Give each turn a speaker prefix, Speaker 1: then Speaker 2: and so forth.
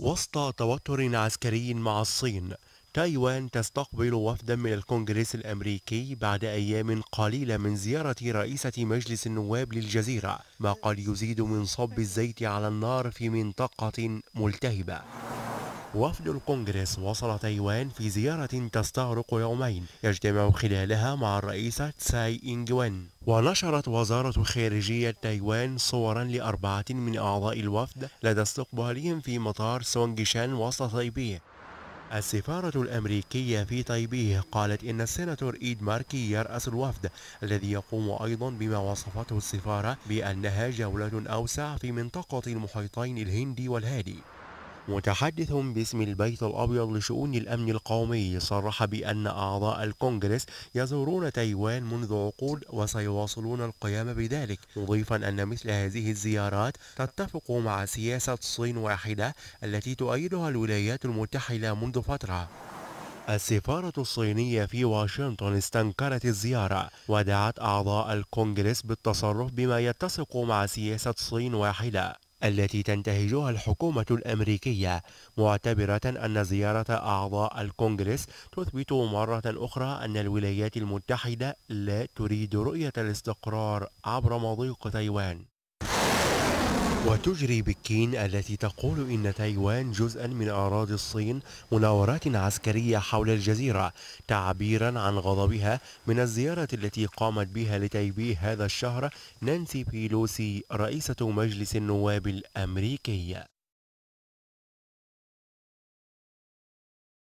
Speaker 1: وسط توتر عسكري مع الصين تايوان تستقبل وفدا من الكونغرس الأمريكي بعد أيام قليلة من زيارة رئيسة مجلس النواب للجزيرة ما قد يزيد من صب الزيت على النار في منطقة ملتهبة وفد الكونغرس وصل تايوان في زيارة تستغرق يومين يجتمع خلالها مع الرئيسة تساي وين ونشرت وزارة خارجية تايوان صورا لأربعة من أعضاء الوفد لدى استقبالهم في مطار سونغشان وسط تايبيه السفارة الأمريكية في تايبيه قالت إن السيناتور إيد ماركي يرأس الوفد الذي يقوم أيضا بما وصفته السفارة بأنها جولة أوسع في منطقة المحيطين الهندي والهادي متحدث باسم البيت الأبيض لشؤون الأمن القومي صرح بأن أعضاء الكونغرس يزورون تايوان منذ عقود وسيواصلون القيام بذلك مضيفا أن مثل هذه الزيارات تتفق مع سياسة صين واحدة التي تؤيدها الولايات المتحدة منذ فترة السفارة الصينية في واشنطن استنكرت الزيارة ودعت أعضاء الكونغرس بالتصرف بما يتسق مع سياسة صين واحدة التي تنتهجها الحكومة الأمريكية معتبرة أن زيارة أعضاء الكونغرس تثبت مرة أخرى أن الولايات المتحدة لا تريد رؤية الاستقرار عبر مضيق تايوان وتجري بكين التي تقول إن تايوان جزءا من أراضي الصين مناورات عسكرية حول الجزيرة تعبيرا عن غضبها من الزيارة التي قامت بها لتايبي هذا الشهر نانسي بيلوسي رئيسة مجلس النواب الأمريكي